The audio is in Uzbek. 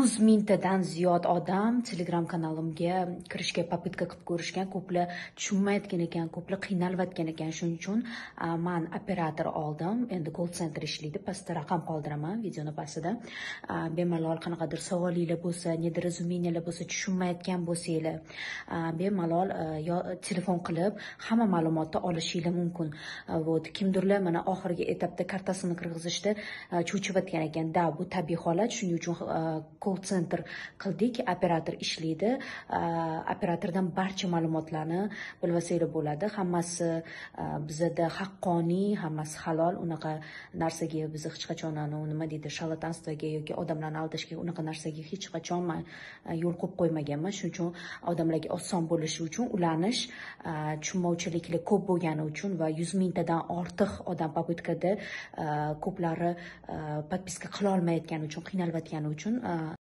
yuz mingtadan ziyod odam telegram kanalimga kirishga попытка qilib ko'rishgan ko'plar tushunmayotgan ekan ko'plar qiynalayotgan ekan shuning uchun man operator oldim endi call center ishlaydi pastda raqam qoldiraman videoni pastida bemalol qanaqadir savolinglar bo'lsa недоразумениялар bo'lsa tushunmayotgan bo'lsanglar bemalol telefon qilib hamma ma'lumotni olishinglar mumkin вот kimdirlar mana oxirgi etapda kartasini kirgizishda cho'chiyotgan ekan да bu tabiiy holat shuning uchun call center qildik operator ishlaydi operatordan barcha ma'lumotlarni bilvasanglar bo'ladi hammasi bizada haqqoniy hammasi halol unaqa narsaga biz hech qachon nima deydi shalatanstvoga yoki odamlarni aldashga unaqa narsaga hech qachon man yo'l qo'yib qo'ymaganman shuning uchun odamlarga oson bo'lishi uchun ulanish tushunmovchiliklar ko'p bo'lgani uchun va yuz mingtadan ortiq odam попыткада ko'plari подписка qilolmayotgani uchun qiynalib uchun